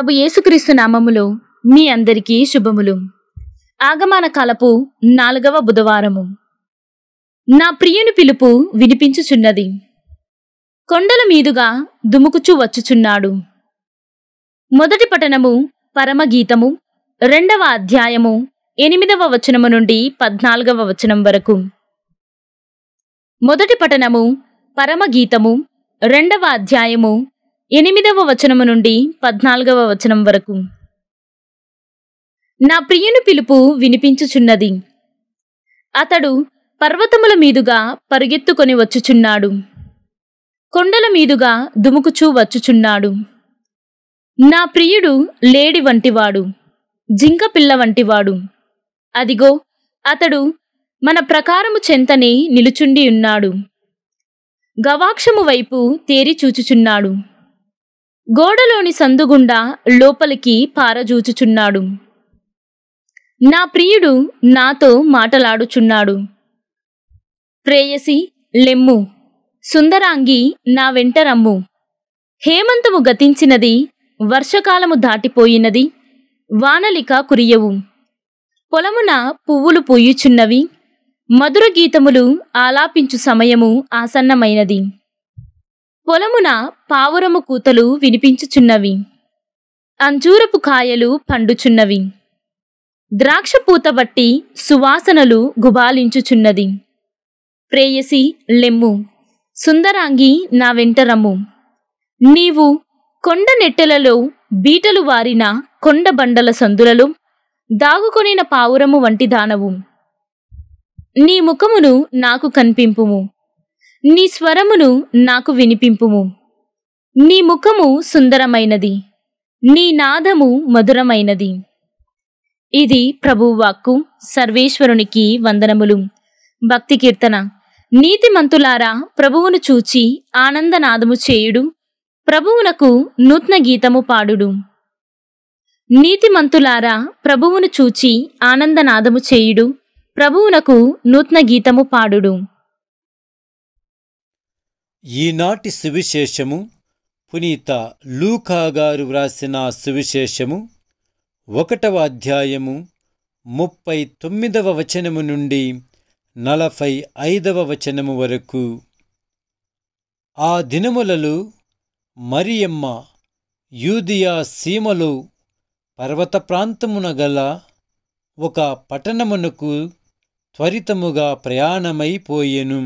ప్రభు యేసుక్రీస్తు నామములో మీ అందరికీ శుభములు ఆగమాన కాలపు నాలుగవ బుధవారము నా ప్రియుని పిలుపు వినిపించుచున్నది కొండల మీదుగా దుముకుచూ వచ్చుచున్నాడు మొదటి పఠనము పరమగీతము రెండవ అధ్యాయము ఎనిమిదవ వచనము నుండి పద్నాలుగవ వచనం వరకు మొదటి పఠనము పరమగీతము రెండవ అధ్యాయము ఎనిమిదవ వచనము నుండి పద్నాలుగవ వచనం వరకు నా ప్రియుని పిలుపు వినిపించుచున్నది అతడు పర్వతముల మీదుగా పరుగెత్తుకొని వచ్చుచున్నాడు కొండల మీదుగా దుముకుచూ వచ్చుచున్నాడు నా ప్రియుడు లేడి వంటివాడు జింక పిల్ల వంటివాడు అదిగో అతడు మన ప్రకారము చెంతనే నిలుచుండి ఉన్నాడు గవాక్షము వైపు తేరి చూచుచున్నాడు గోడలోని సందుగుండా లోపలికి పారజూచుచున్నాడు నా ప్రియుడు నాతో మాటలాడుచున్నాడు ప్రేయసి లెమ్ము సుందరాంగి నా వెంట రమ్ము హేమంతము గతించినది వర్షకాలము దాటిపోయినది వానలిక కురియవు పొలమున పువ్వులు పూయుచున్నవి మధుర గీతములు ఆలాపించు సమయము ఆసన్నమైనది పొలమున పావురము కూతలు వినిపించుచున్నవి అంజూరపు కాయలు పండుచున్నవి ద్రాక్ష పూత బట్టి సువాసనలు గుబాలించుచున్నది ప్రేయసి లెమ్ము సుందరాంగి నా వెంట రమ్ము నీవు కొండ నెట్టెలలో బీటలు వారిన కొండ బండల సందులలో దాగుకొనిన పావురము వంటి దానవు నీ ముఖమును నాకు కనిపింపుము నీ స్వరమును నాకు వినిపింపుము నీ ముఖము సుందరమైనది నీ నాదము మధురమైనది ఇది ప్రభువాక్కు సర్వేశ్వరునికి వందనములు భక్తి కీర్తన నీతిమంతులారా ప్రభువును చూచి ఆనందనాదము చేయుడు ప్రభువునకు నూత్న గీతము పాడుడు నీతిమంతులారా ప్రభువును చూచి ఆనందనాదము చేయుడు ప్రభువునకు నూత్న గీతము పాడుడు ఈనాటి సువిశేషము పునీత లూకాగారు వ్రాసిన సువిశేషము ఒకటవ అధ్యాయము ముప్పై తొమ్మిదవ వచనము నుండి నలభై ఐదవ వచనము వరకు ఆ దినములలో మరియమ్మ యూదియా సీమలో పర్వత ప్రాంతమున గల ఒక పట్టణమునకు త్వరితముగా ప్రయాణమైపోయెను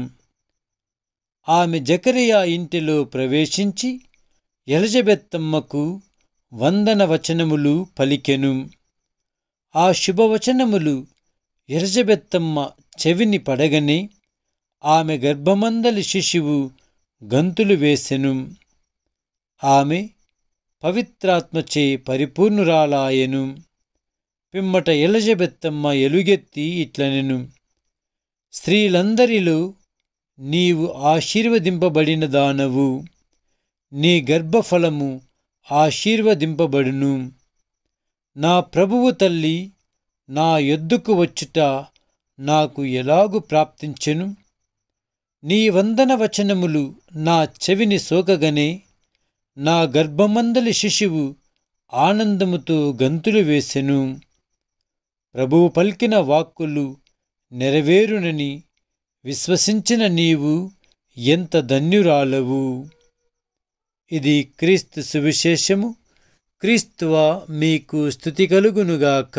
ఆమె జకరియా ఇంటిలో ప్రవేశించి ఎలజబెత్తమ్మకు వందన వచనములు పలికెను ఆ శుభవచనములు ఎలజబెత్తమ్మ చెవిని పడగనే ఆమె గర్భమందలి శిశువు గంతులు వేసెను ఆమె పవిత్రాత్మచే పరిపూర్ణురాలాయెను పిమ్మట ఎలజబెత్తమ్మ ఎలుగెత్తి ఇట్లనెను స్త్రీలందరిలో నీవు ఆశీర్వదింపబడిన దానవు నీ గర్భఫలము ఆశీర్వదింపబడును నా ప్రభువు తల్లి నా ఎద్దుకు వచ్చుట నాకు ఎలాగు ప్రాప్తించెను నీ వందన వచనములు నా చెవిని సోకగనే నా గర్భమందలి శిశువు ఆనందముతో గంతులు వేసెను ప్రభువు పలికిన వాక్కులు నెరవేరునని విశ్వసించిన నీవు ఎంత ధన్యురాలవు ఇది క్రీస్తు సువిశేషము క్రీస్తువా మీకు స్థుతి కలుగునుగాక